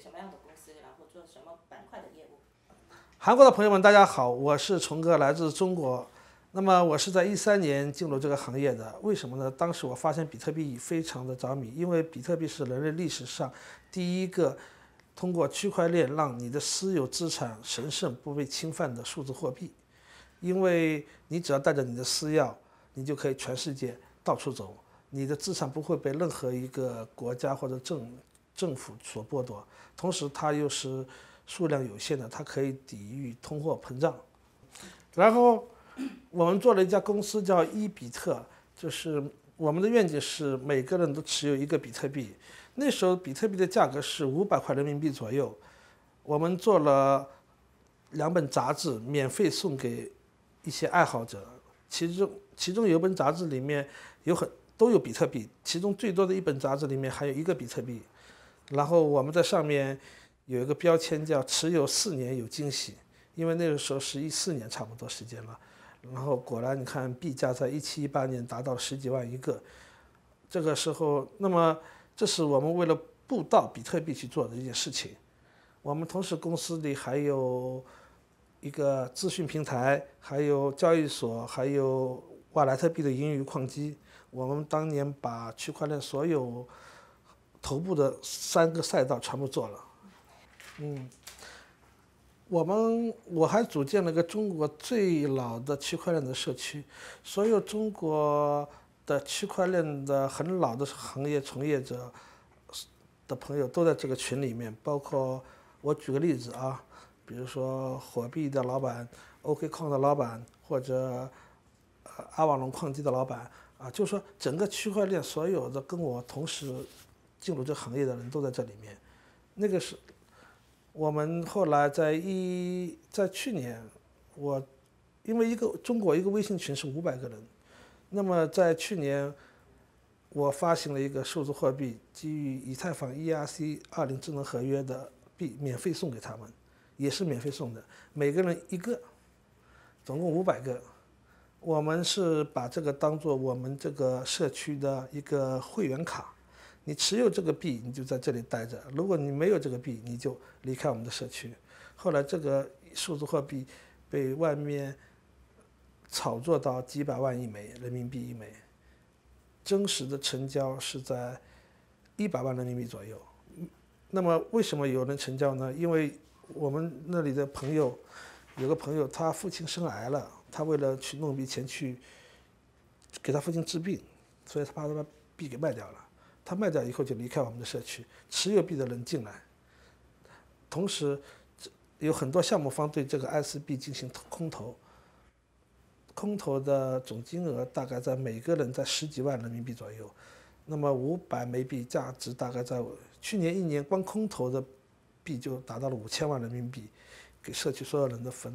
什么样的公司，然后做什么板块的业务？韩国的朋友们，大家好，我是崇哥，来自中国。那么我是在一三年进入这个行业的，为什么呢？当时我发现比特币非常的着迷，因为比特币是人类历史上第一个通过区块链让你的私有资产神圣不被侵犯的数字货币。因为你只要带着你的私钥，你就可以全世界到处走，你的资产不会被任何一个国家或者政政府所剥夺，同时它又是数量有限的，它可以抵御通货膨胀。然后我们做了一家公司叫一比特，就是我们的愿景是每个人都持有一个比特币。那时候比特币的价格是五百块人民币左右。我们做了两本杂志，免费送给一些爱好者，其中其中有本杂志里面有很都有比特币，其中最多的一本杂志里面还有一个比特币。然后我们在上面有一个标签叫“持有四年有惊喜”，因为那个时候是一四年，差不多时间了。然后果然，你看币价在一七一八年达到十几万一个。这个时候，那么这是我们为了布道比特币去做的一件事情。我们同时公司里还有一个资讯平台，还有交易所，还有瓦莱特币的盈余矿机。我们当年把区块链所有。头部的三个赛道全部做了，嗯，我们我还组建了个中国最老的区块链的社区，所有中国的区块链的很老的行业从业者，的朋友都在这个群里面，包括我举个例子啊，比如说火币的老板 o k 矿的老板，或者阿瓦隆矿机的老板，啊，就说整个区块链所有的跟我同时。进入这行业的人都在这里面，那个是，我们后来在一在去年，我因为一个中国一个微信群是五百个人，那么在去年，我发行了一个数字货币，基于以太坊 ERC 二零智能合约的币，免费送给他们，也是免费送的，每个人一个，总共五百个，我们是把这个当做我们这个社区的一个会员卡。你持有这个币，你就在这里待着；如果你没有这个币，你就离开我们的社区。后来，这个数字货币被外面炒作到几百万一枚人民币一枚，真实的成交是在一百万人民币左右。那么，为什么有人成交呢？因为我们那里的朋友有个朋友，他父亲生癌了，他为了去弄一笔钱去给他父亲治病，所以他把他的币给卖掉了。他卖掉以后就离开我们的社区，持有币的人进来，同时有很多项目方对这个 S B 进行空投，空投的总金额大概在每个人在十几万人民币左右，那么五百枚币价值大概在去年一年光空投的币就达到了五千万人民币，给社区所有人的分，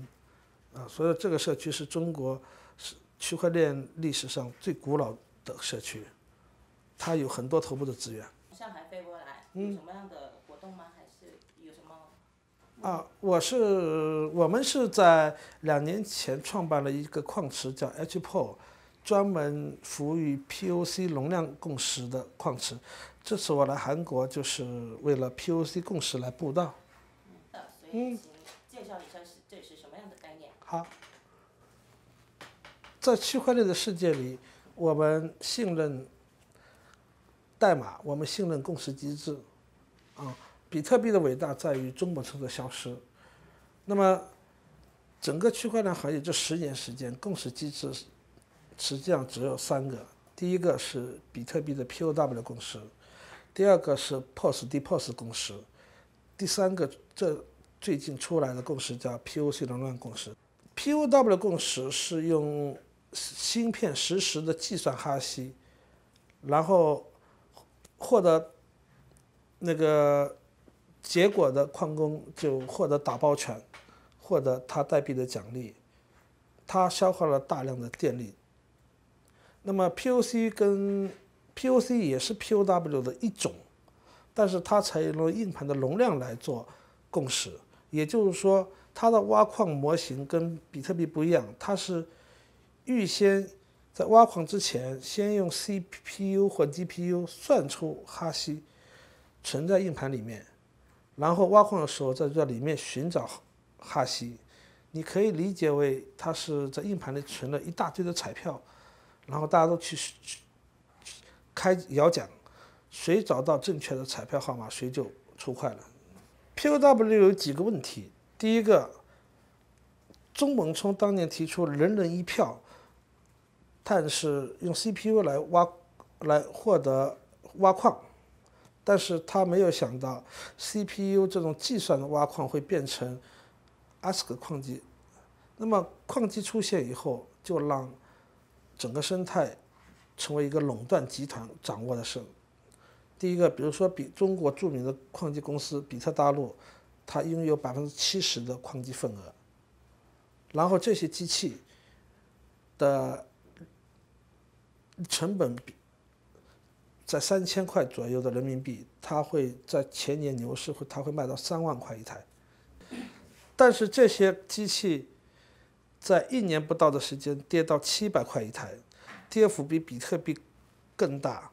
啊，所以这个社区是中国是区块链历史上最古老的社区。它有很多头部的资源。向海飞过来，有什么样的活动吗？还是有什么？啊，我是我们是在两年前创办了一个矿池，叫 HPool，专门服务于 POC 容量共识的矿池。这次我来韩国，就是为了 POC 共识来布道。嗯，介绍一下是这是什么样的概念？好，在区块链的世界里，我们信任。代码，我们信任共识机制，啊，比特币的伟大在于中本聪的消失。那么，整个区块链行业这十年时间，共识机制实际上只有三个：第一个是比特币的 POW 共识，第二个是 POS-DPOS 共识，第三个这最近出来的共识叫 POC 能断共识。POW 共识是用芯片实时的计算哈希，然后。获得那个结果的矿工就获得打包权，获得他代币的奖励。他消耗了大量的电力。那么 POC 跟 POC 也是 POW 的一种，但是它采用了硬盘的容量来做共识，也就是说它的挖矿模型跟比特币不一样，它是预先。在挖矿之前，先用 CPU 或 GPU 算出哈希，存在硬盘里面，然后挖矿的时候在这里面寻找哈希。你可以理解为，它是在硬盘里存了一大堆的彩票，然后大家都去开摇奖，谁找到正确的彩票号码，谁就出快了。POW 有几个问题，第一个，中本聪当年提出人人一票。但是用 CPU 来挖、来获得挖矿，但是他没有想到 CPU 这种计算的挖矿会变成 ASIC 矿机。那么矿机出现以后，就让整个生态成为一个垄断集团掌握的事。第一个，比如说比中国著名的矿机公司比特大陆，它拥有百分之七十的矿机份额。然后这些机器的。成本在三千块左右的人民币，它会在前年牛市会，它会卖到三万块一台。但是这些机器在一年不到的时间跌到七百块一台，跌幅比比特币更大。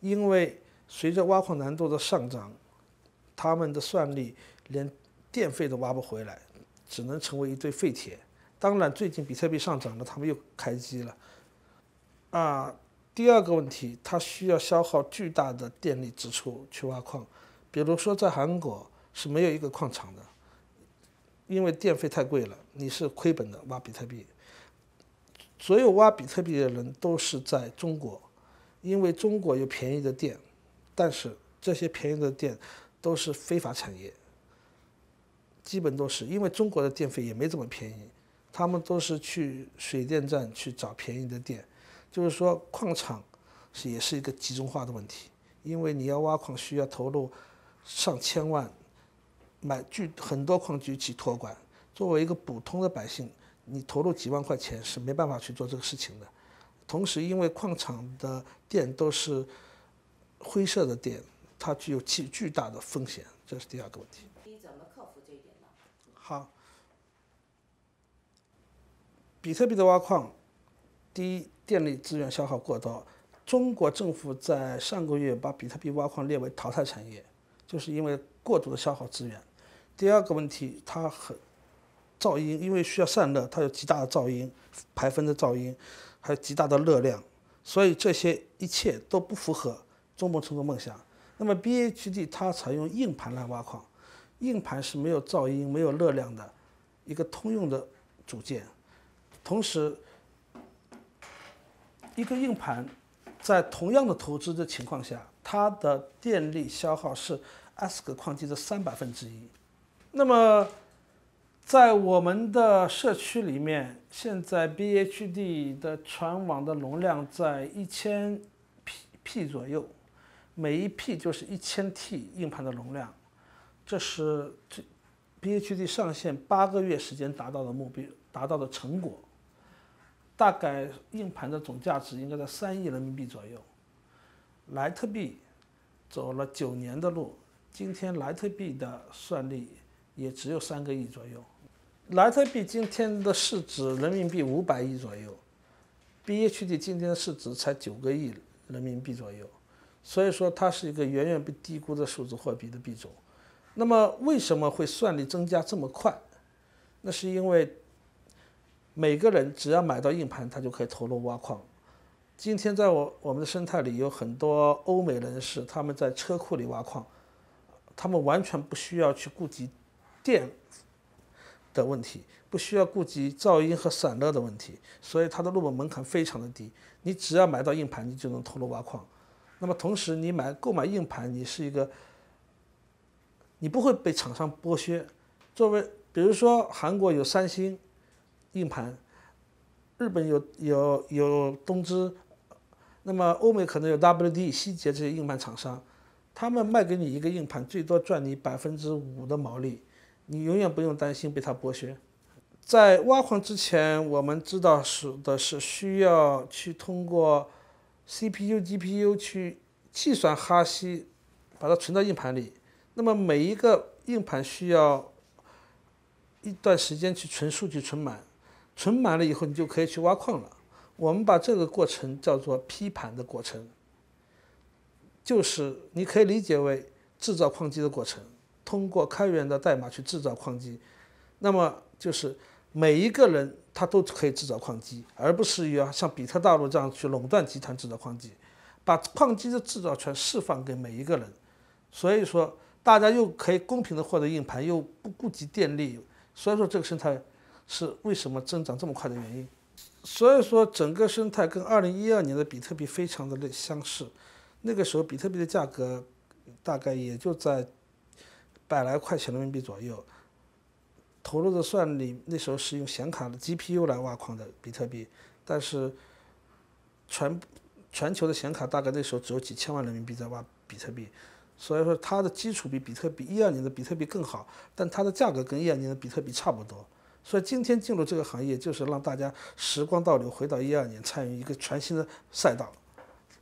因为随着挖矿难度的上涨，他们的算力连电费都挖不回来，只能成为一堆废铁。当然，最近比特币上涨了，他们又开机了。啊。第二个问题，它需要消耗巨大的电力支出去挖矿，比如说在韩国是没有一个矿场的，因为电费太贵了，你是亏本的挖比特币。所有挖比特币的人都是在中国，因为中国有便宜的电，但是这些便宜的电都是非法产业，基本都是因为中国的电费也没怎么便宜，他们都是去水电站去找便宜的电。就是说，矿场是也是一个集中化的问题，因为你要挖矿需要投入上千万，买巨很多矿局去托管。作为一个普通的百姓，你投入几万块钱是没办法去做这个事情的。同时，因为矿场的电都是灰色的电，它具有巨巨大的风险，这是第二个问题。你怎么克服这一点呢？好，比特币的挖矿，第一。电力资源消耗过多，中国政府在上个月把比特币挖矿列为淘汰产业，就是因为过度的消耗资源。第二个问题，它很噪音，因为需要散热，它有极大的噪音、排风的噪音，还有极大的热量，所以这些一切都不符合中国成功梦想。那么 B H D 它采用硬盘来挖矿，硬盘是没有噪音、没有热量的一个通用的组件，同时。一个硬盘，在同样的投资的情况下，它的电力消耗是 ASIC 矿机的三百分之一。那么，在我们的社区里面，现在 BHD 的传网的容量在一千 P P 左右，每一 P 就是一千 T 硬盘的容量。这是 BHD 上线八个月时间达到的目标，达到的成果。大概硬盘的总价值应该在三亿人民币左右。莱特币走了九年的路，今天莱特币的算力也只有三个亿左右。莱特币今天的市值人民币五百亿左右 b h d 今天市值才九个亿人民币左右，所以说它是一个远远被低估的数字货币的币种。那么为什么会算力增加这么快？那是因为。每个人只要买到硬盘，他就可以投入挖矿。今天在我我们的生态里，有很多欧美人士，他们在车库里挖矿，他们完全不需要去顾及电的问题，不需要顾及噪音和散热的问题，所以它的入门门槛非常的低。你只要买到硬盘，你就能投入挖矿。那么同时，你买购买硬盘，你是一个，你不会被厂商剥削。作为比如说，韩国有三星。硬盘，日本有有有东芝，那么欧美可能有 WD、希捷这些硬盘厂商，他们卖给你一个硬盘，最多赚你百分之五的毛利，你永远不用担心被他剥削。在挖矿之前，我们知道是的是需要去通过 CPU、GPU 去计算哈希，把它存到硬盘里。那么每一个硬盘需要一段时间去存数据存满。存满了以后，你就可以去挖矿了。我们把这个过程叫做批盘的过程，就是你可以理解为制造矿机的过程。通过开源的代码去制造矿机，那么就是每一个人他都可以制造矿机，而不是要像比特大陆这样去垄断集团制造矿机，把矿机的制造权释放给每一个人。所以说，大家又可以公平的获得硬盘，又不顾及电力，所以说这个生态。是为什么增长这么快的原因？所以说整个生态跟二零一二年的比特币非常的类相似。那个时候比特币的价格大概也就在百来块钱人民币左右。投入的算力那时候是用显卡的 GPU 来挖矿的比特币，但是全全球的显卡大概那时候只有几千万人民币在挖比特币。所以说它的基础比比特币一二年的比特币更好，但它的价格跟一二年的比特币差不多。所以今天进入这个行业，就是让大家时光倒流，回到一二年，参与一个全新的赛道。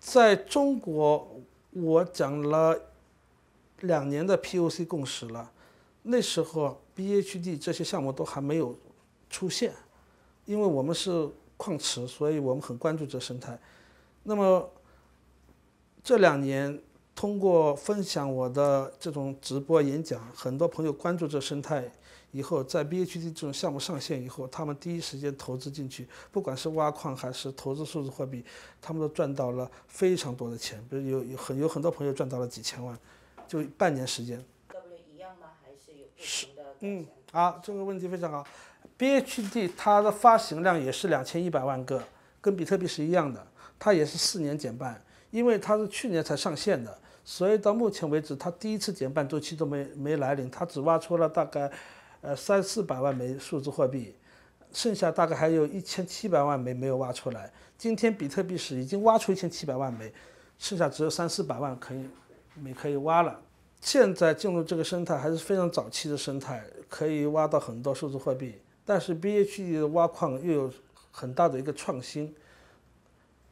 在中国，我讲了两年的 POC 共识了，那时候 BHD 这些项目都还没有出现，因为我们是矿池，所以我们很关注这生态。那么这两年，通过分享我的这种直播演讲，很多朋友关注这生态。以后在 B H D 这种项目上线以后，他们第一时间投资进去，不管是挖矿还是投资数字货币，他们都赚到了非常多的钱。比如有有很有很多朋友赚到了几千万，就半年时间。一样吗？还是有的？是，嗯啊，这个问题非常好。B H D 它的发行量也是两千一百万个，跟比特币是一样的，它也是四年减半，因为它是去年才上线的，所以到目前为止，它第一次减半周期都没没来临，它只挖出了大概。呃，三四百万枚数字货币，剩下大概还有一千七百万枚没有挖出来。今天比特币是已经挖出一千七百万枚，剩下只有三四百万可以你可以挖了。现在进入这个生态还是非常早期的生态，可以挖到很多数字货币。但是 b h d 的挖矿又有很大的一个创新，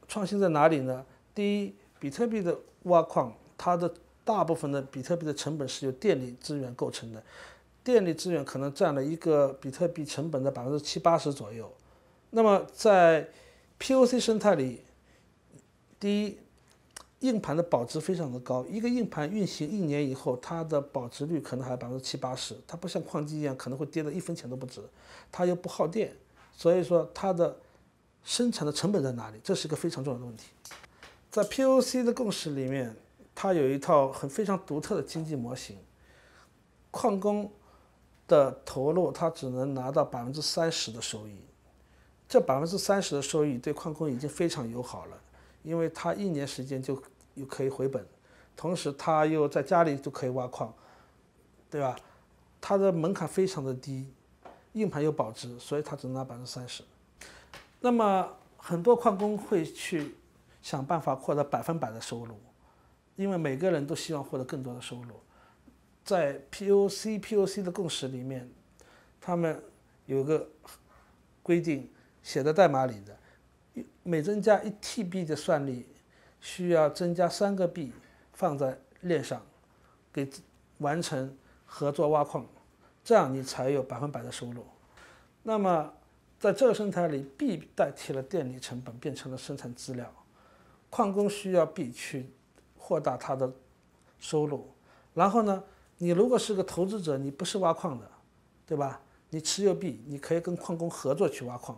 创新在哪里呢？第一，比特币的挖矿，它的大部分的比特币的成本是由电力资源构成的。电力资源可能占了一个比特币成本的百分之七八十左右。那么在 POC 生态里，第一，硬盘的保值非常的高，一个硬盘运行一年以后，它的保值率可能还百分之七八十，它不像矿机一样可能会跌得一分钱都不值，它又不耗电，所以说它的生产的成本在哪里？这是一个非常重要的问题。在 POC 的共识里面，它有一套很非常独特的经济模型，矿工。的投入，他只能拿到百分之三十的收益，这百分之三十的收益对矿工已经非常友好了，因为他一年时间就又可以回本，同时他又在家里就可以挖矿，对吧？他的门槛非常的低，硬盘又保值，所以他只能拿百分之三十。那么很多矿工会去想办法获得百分百的收入，因为每个人都希望获得更多的收入。在 POC POC 的共识里面，他们有个规定，写在代码里的，每增加一 TB 的算力，需要增加三个币放在链上，给完成合作挖矿，这样你才有百分百的收入。那么在这个生态里，币代替了电力成本，变成了生产资料，矿工需要币去扩大他的收入，然后呢？你如果是个投资者，你不是挖矿的，对吧？你持有币，你可以跟矿工合作去挖矿，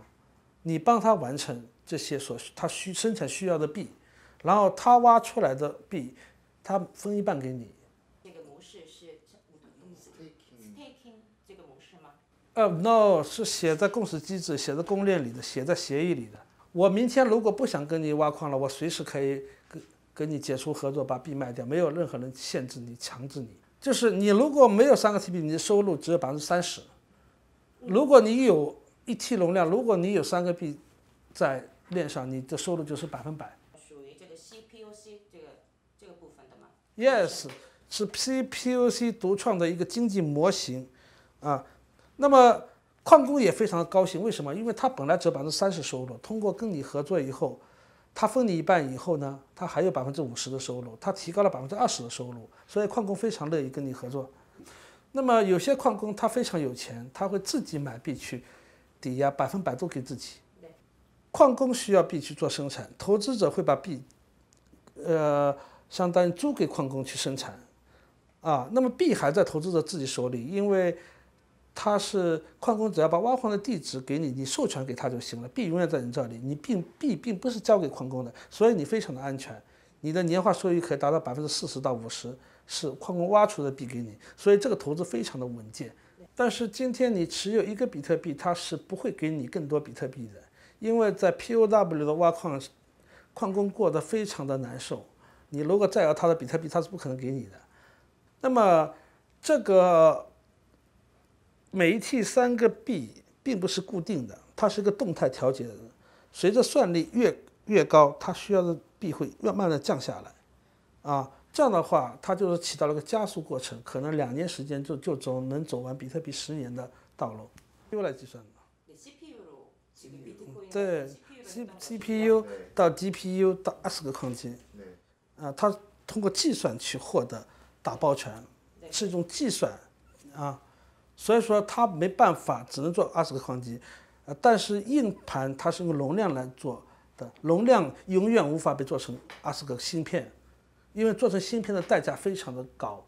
你帮他完成这些所需他需生产需要的币，然后他挖出来的币，他分一半给你。这个模式是 t a k i n g 这个模式吗？呃，no，是写在共识机制、写在公链里的、写在协议里的。我明天如果不想跟你挖矿了，我随时可以跟跟你解除合作，把币卖掉，没有任何人限制你、强制你。就是你如果没有三个 T B，你的收入只有百分之三十。如果你有一 T 容量，如果你有三个币在链上，你的收入就是百分百。属于这个 c P U C 这个这个部分的吗？Yes，是 P P U C 独创的一个经济模型啊。那么矿工也非常的高兴，为什么？因为他本来只有百分之三十收入，通过跟你合作以后。他分你一半以后呢，他还有百分之五十的收入，他提高了百分之二十的收入，所以矿工非常乐意跟你合作。那么有些矿工他非常有钱，他会自己买币去抵押，百分百都给自己。矿工需要币去做生产，投资者会把币，呃，相当于租给矿工去生产，啊，那么币还在投资者自己手里，因为。他是矿工，只要把挖矿的地址给你，你授权给他就行了。币永远在你这里，你并币并不是交给矿工的，所以你非常的安全。你的年化收益可以达到百分之四十到五十，是矿工挖出的币给你，所以这个投资非常的稳健。但是今天你持有一个比特币，它是不会给你更多比特币的，因为在 POW 的挖矿，矿工过得非常的难受。你如果再要他的比特币，他是不可能给你的。那么这个。每一 T 三个币并不是固定的，它是一个动态调节的。随着算力越越高，它需要的币会慢慢的降下来。啊，这样的话，它就是起到了个加速过程，可能两年时间就就走能走完比特币十年的道路。又来计算的。对，C C P U 到 G P U 到二十个矿机。啊，它通过计算去获得打包权，是一种计算啊。所以说它没办法，只能做二十个矿机，呃，但是硬盘它是用容量来做的，容量永远无法被做成二十个芯片，因为做成芯片的代价非常的高，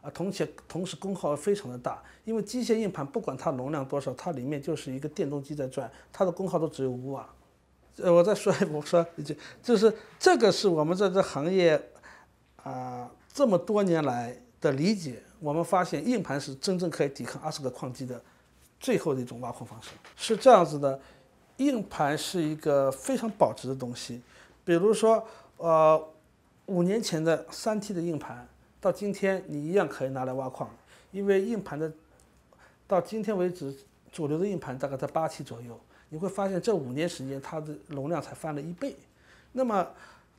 啊，同且同时功耗非常的大，因为机械硬盘不管它容量多少，它里面就是一个电动机在转，它的功耗都只有五瓦，呃，我再说一，我说一句，就是这个是我们在这行业，啊，这么多年来的理解。我们发现硬盘是真正可以抵抗二十个矿机的最后的一种挖矿方式，是这样子的。硬盘是一个非常保值的东西，比如说，呃，五年前的三 T 的硬盘，到今天你一样可以拿来挖矿，因为硬盘的到今天为止，主流的硬盘大概在八 T 左右，你会发现这五年时间它的容量才翻了一倍。那么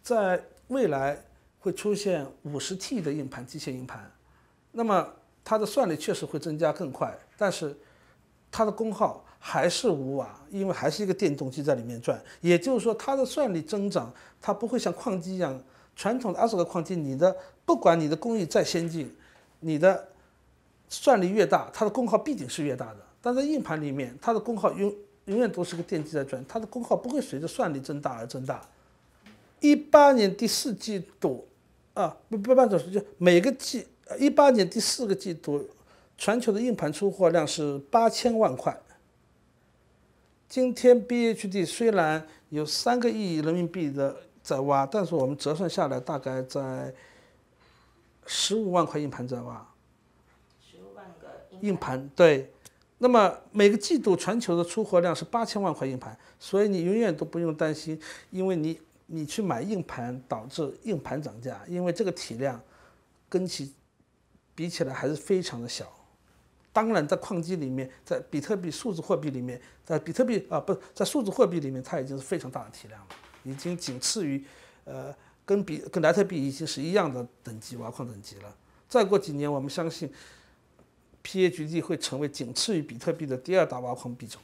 在未来会出现五十 T 的硬盘，机械硬盘。那么它的算力确实会增加更快，但是它的功耗还是五瓦，因为还是一个电动机在里面转。也就是说，它的算力增长，它不会像矿机一样，传统的二十个矿机，你的不管你的工艺再先进，你的算力越大，它的功耗毕竟是越大的。但在硬盘里面，它的功耗永永远都是个电机在转，它的功耗不会随着算力增大而增大。一八年第四季度啊，不不半总数就每个季一八年第四个季度，全球的硬盘出货量是八千万块。今天 B H D 虽然有三个亿人民币的在挖，但是我们折算下来大概在十五万块硬盘在挖。十五万个硬盘。硬盘对。那么每个季度全球的出货量是八千万块硬盘，所以你永远都不用担心，因为你你去买硬盘导致硬盘涨价，因为这个体量跟其。比起来还是非常的小，当然在矿机里面，在比特币数字货币里面，在比特币啊，不在数字货币里面，它已经是非常大的体量了，已经仅次于，呃，跟比跟莱特币已经是一样的等级挖矿等级了。再过几年，我们相信，PHD 会成为仅次于比特币的第二大挖矿币种。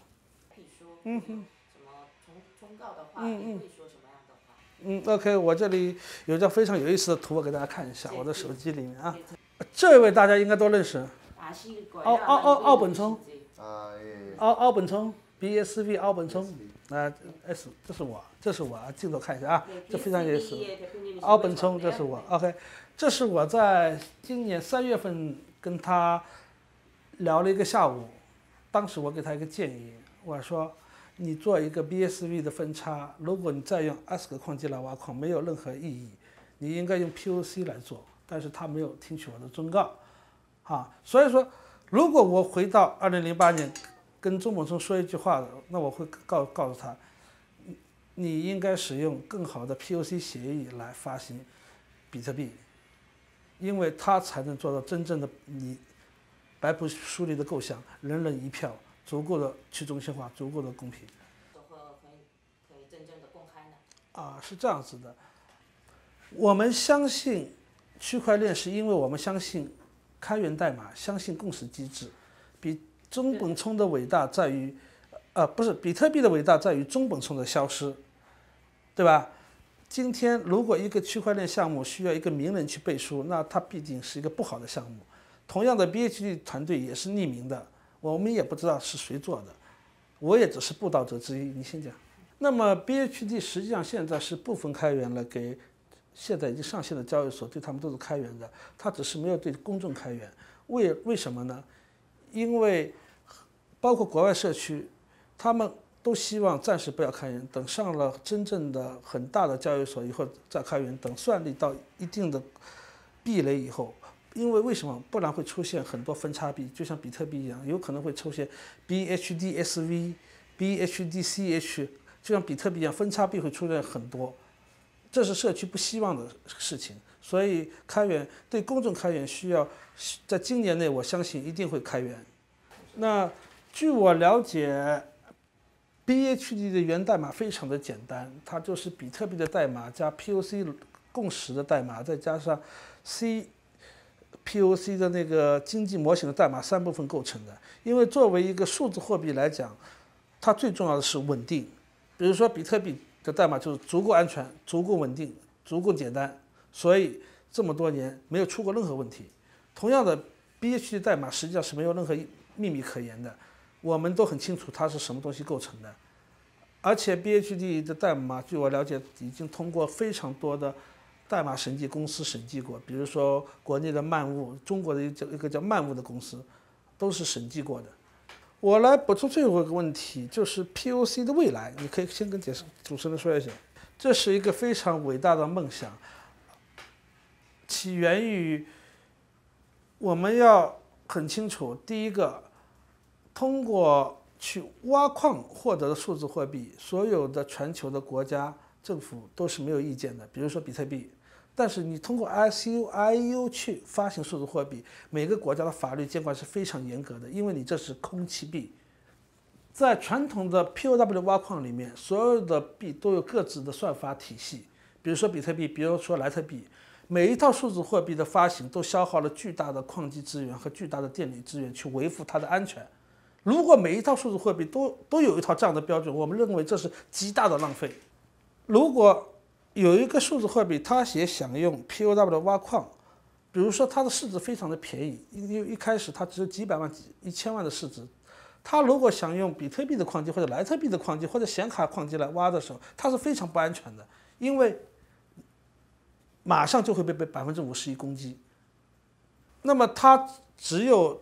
可以说，嗯哼。什么忠忠告的话？嗯嗯。会说什么话？嗯，OK，我这里有一张非常有意思的图，我给大家看一下，我的手机里面啊。这位大家应该都认识，奥奥奥奥本聪，奥奥本聪，BSV 奥本聪，啊，s 这是我，这是我，镜头看一下啊，这非常有意思，奥本聪，这是我，OK，这是我在今年三月份跟他聊了一个下午，当时我给他一个建议，我说你做一个 BSV 的分叉，如果你再用阿斯克矿机来挖矿，没有任何意义，你应该用 POC 来做。但是他没有听取我的忠告，啊，所以说，如果我回到二零零八年跟周某生说一句话，那我会告告诉他，你应该使用更好的 P O C 协议来发行比特币，因为它才能做到真正的你白布书里的构想，人人一票，足够的去中心化，足够的公平。如何可以真正的公开呢？啊，是这样子的，我们相信。区块链是因为我们相信开源代码，相信共识机制。比中本聪的伟大在于，呃，不是比特币的伟大在于中本聪的消失，对吧？今天如果一个区块链项目需要一个名人去背书，那它必定是一个不好的项目。同样的 b h d 团队也是匿名的，我们也不知道是谁做的。我也只是布道者之一，你先讲。那么 b h d 实际上现在是部分开源了，给。现在已经上线的交易所对他们都是开源的，他只是没有对公众开源。为为什么呢？因为包括国外社区，他们都希望暂时不要开源，等上了真正的很大的交易所以后再开源。等算力到一定的壁垒以后，因为为什么？不然会出现很多分叉币，就像比特币一样，有可能会出现 BHD、SV、BHD、CH，就像比特币一样，分叉币会出现很多。这是社区不希望的事情，所以开源对公众开源需要，在今年内，我相信一定会开源。那据我了解，BHD 的源代码非常的简单，它就是比特币的代码加 POC 共识的代码，再加上 CPOC 的那个经济模型的代码三部分构成的。因为作为一个数字货币来讲，它最重要的是稳定，比如说比特币。这代码就是足够安全、足够稳定、足够简单，所以这么多年没有出过任何问题。同样的，BHD 代码实际上是没有任何秘密可言的，我们都很清楚它是什么东西构成的。而且 BHD 的代码，据我了解，已经通过非常多的代码审计公司审计过，比如说国内的漫物，中国的一一个叫漫物的公司，都是审计过的。我来补充最后一个问题，就是 POC 的未来，你可以先跟解释主持人说一下，这是一个非常伟大的梦想，起源于我们要很清楚，第一个，通过去挖矿获得的数字货币，所有的全球的国家政府都是没有意见的，比如说比特币。但是你通过 I C U I U 去发行数字货币，每个国家的法律监管是非常严格的，因为你这是空气币。在传统的 P O W 挖矿里面，所有的币都有各自的算法体系，比如说比特币，比如说莱特币，每一套数字货币的发行都消耗了巨大的矿机资源和巨大的电力资源去维护它的安全。如果每一套数字货币都都有一套这样的标准，我们认为这是极大的浪费。如果有一个数字货币，他也想用 POW 挖矿。比如说，它的市值非常的便宜，因为一开始它只有几百万、几一千万的市值。他如果想用比特币的矿机，或者莱特币的矿机，或者显卡矿机来挖的时候，它是非常不安全的，因为马上就会被被百分之五十一攻击。那么，它只有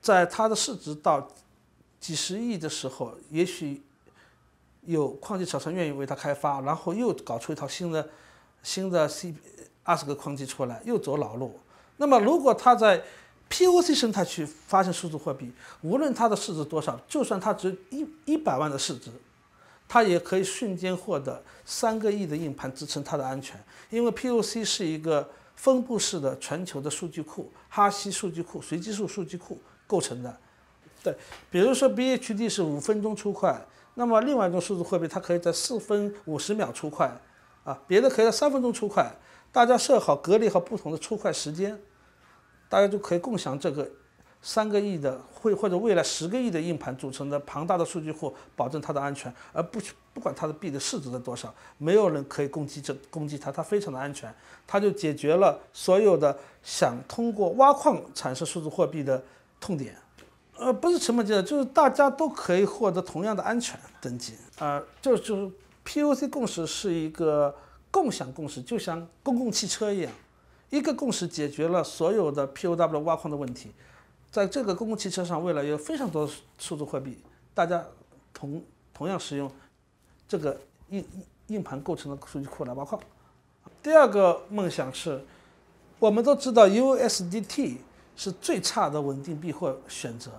在它的市值到几十亿的时候，也许。有矿机厂商愿意为它开发，然后又搞出一套新的、新的 C 二十个矿机出来，又走老路。那么，如果它在 P O C 生态区发现数字货币，无论它的市值多少，就算它只一一百万的市值，它也可以瞬间获得三个亿的硬盘支撑它的安全，因为 P O C 是一个分布式的全球的数据库、哈希数据库、随机数数据库构成的。对，比如说 B H D 是五分钟出块。那么另外一种数字货币，它可以在四分五十秒出块，啊，别的可以在三分钟出块，大家设好、隔离和不同的出块时间，大家就可以共享这个三个亿的，会或者未来十个亿的硬盘组成的庞大的数据库，保证它的安全，而不不管它的币的市值在多少，没有人可以攻击这攻击它，它非常的安全，它就解决了所有的想通过挖矿产生数字货币的痛点。呃，不是成本机子，就是大家都可以获得同样的安全等级。啊，就就是 P O C 共识是一个共享共识，就像公共汽车一样，一个共识解决了所有的 P O W 挖矿的问题。在这个公共汽车上，未来有非常多数字货币，大家同同样使用这个硬硬盘构成的数据库来挖矿。第二个梦想是，我们都知道 U S D T 是最差的稳定币或选择。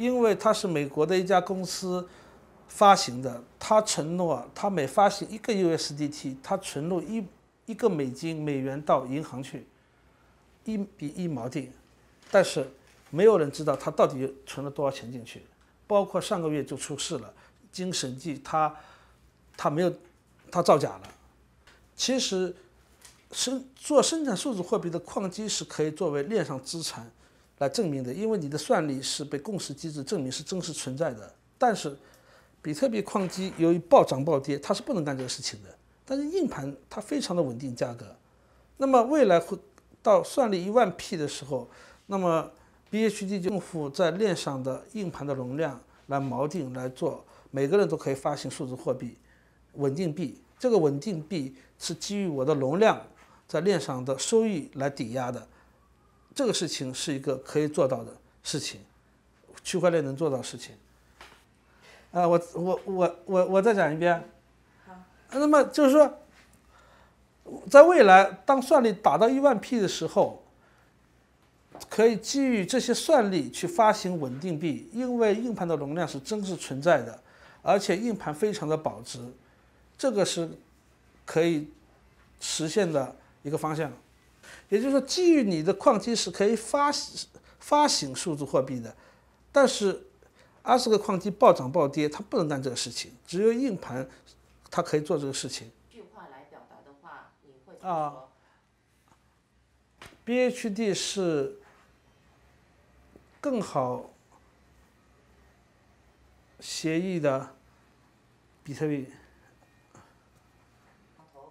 因为它是美国的一家公司发行的，它承诺它每发行一个 USDT，它存入一一个美金美元到银行去，一比一锚定，但是没有人知道它到底存了多少钱进去，包括上个月就出事了，经审计，它它没有，它造假了。其实生做生产数字货币的矿机是可以作为链上资产。来证明的，因为你的算力是被共识机制证明是真实存在的。但是，比特币矿机由于暴涨暴跌，它是不能干这个事情的。但是硬盘它非常的稳定，价格。那么未来会到算力一万 P 的时候，那么 BHD 用户在链上的硬盘的容量来锚定，来做每个人都可以发行数字货币，稳定币。这个稳定币是基于我的容量在链上的收益来抵押的。这个事情是一个可以做到的事情，区块链能做到事情。啊，我我我我我再讲一遍。那么就是说，在未来当算力达到一万 P 的时候，可以基于这些算力去发行稳定币，因为硬盘的容量是真实存在的，而且硬盘非常的保值，这个是可以实现的一个方向。也就是说，基于你的矿机是可以发行发行数字货币的，但是阿斯克矿机暴涨暴跌，它不能干这个事情。只有硬盘，它可以做这个事情。句话来表达的话，你会啊，B H D 是更好协议的比特币。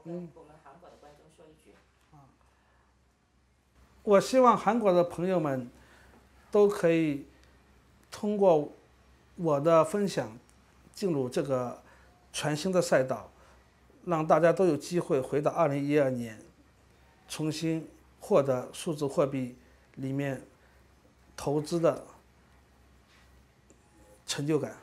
嗯。我希望韩国的朋友们都可以通过我的分享进入这个全新的赛道，让大家都有机会回到二零一二年，重新获得数字货币里面投资的成就感。